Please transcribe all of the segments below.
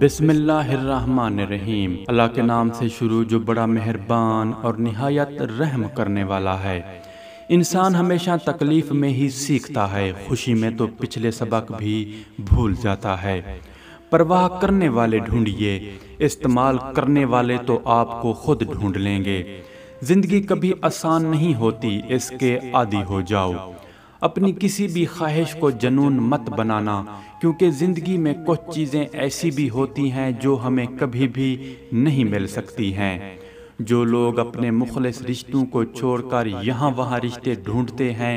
बिसमीम अल्लाह के नाम से शुरू जो बड़ा मेहरबान और नहायत रहम करने वाला है इंसान हमेशा तकलीफ़ में ही सीखता है खुशी में तो पिछले सबक भी भूल जाता है परवाह करने वाले ढूंढिए इस्तेमाल करने वाले तो आपको खुद ढूंढ लेंगे ज़िंदगी कभी आसान नहीं होती इसके आदि हो जाओ अपनी किसी भी ख्वाहिश को जनून मत बनाना क्योंकि ज़िंदगी में कुछ चीज़ें ऐसी भी होती हैं जो हमें कभी भी नहीं मिल सकती हैं जो लोग अपने मुखलस रिश्तों को छोड़कर यहाँ वहाँ रिश्ते ढूंढते हैं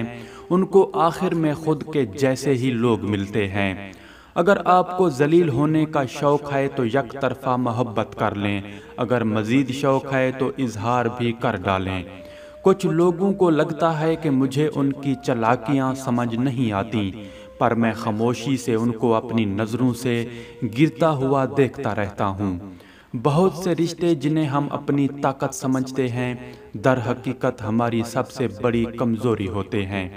उनको आखिर में खुद के जैसे ही लोग मिलते हैं अगर आपको जलील होने का शौक़ है तो, तो यक तरफा मोहब्बत कर लें अगर मज़ीद शौक़ है तो, तो इजहार भी कर डालें कुछ लोगों को लगता है कि मुझे उनकी चलाकियां समझ नहीं आती पर मैं खामोशी से उनको अपनी नज़रों से गिरता हुआ देखता रहता हूँ बहुत से रिश्ते जिन्हें हम अपनी ताकत समझते हैं दर हकीकत हमारी सबसे बड़ी कमज़ोरी होते हैं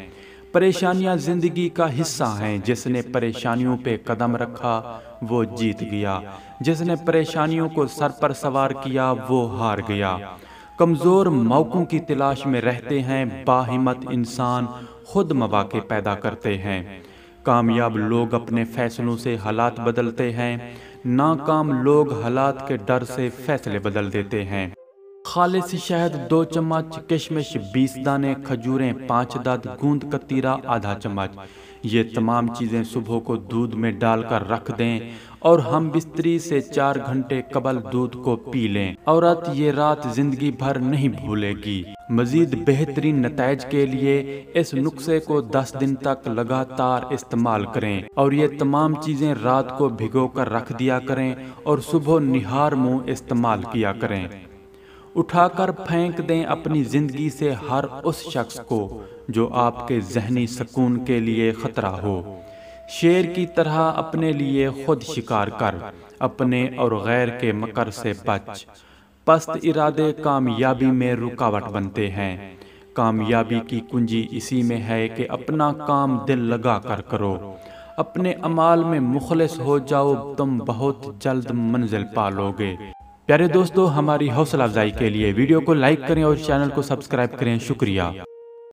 परेशानियां ज़िंदगी का हिस्सा हैं जिसने परेशानियों पे कदम रखा वो जीत गया जिसने परेशानियों को सर पर सवार किया वो हार गया कमज़ोर मौक़ों की तलाश में रहते हैं बाहिमत इंसान खुद मौाक़े पैदा करते हैं कामयाब लोग अपने फ़ैसलों से हालात बदलते हैं नाकाम लोग हालात के डर से फ़ैसले बदल देते हैं खाले शहद दो चम्मच किशमिश बीस दाने खजूरें पाँच दाद गूंद कतीरा आधा चम्मच ये तमाम चीज़ें सुबह को दूध में डालकर रख दें और हम बिस्तरी से चार घंटे कबल दूध को पी लें औरत ये रात जिंदगी भर नहीं भूलेगी मजीद बेहतरीन नतज के लिए इस नुस्खे को 10 दिन तक लगातार इस्तेमाल करें और ये तमाम चीज़ें रात को भिगो कर रख दिया करें और सुबह निहार मुँह इस्तेमाल किया करें उठाकर फेंक दें अपनी ज़िंदगी से हर उस शख्स को जो आपके जहनी सुकून के लिए ख़तरा हो शेर की तरह अपने लिए खुद शिकार कर अपने और गैर के मकर से बच पस्त इरादे कामयाबी में रुकावट बनते हैं कामयाबी की कुंजी इसी में है कि अपना काम दिल लगा कर करो अपने अमाल में मुखलस हो जाओ तुम बहुत जल्द मंजिल पालोगे प्यारे दोस्तों हमारी हौसला अफजाई के लिए वीडियो को लाइक करें और चैनल को सब्सक्राइब करें शुक्रिया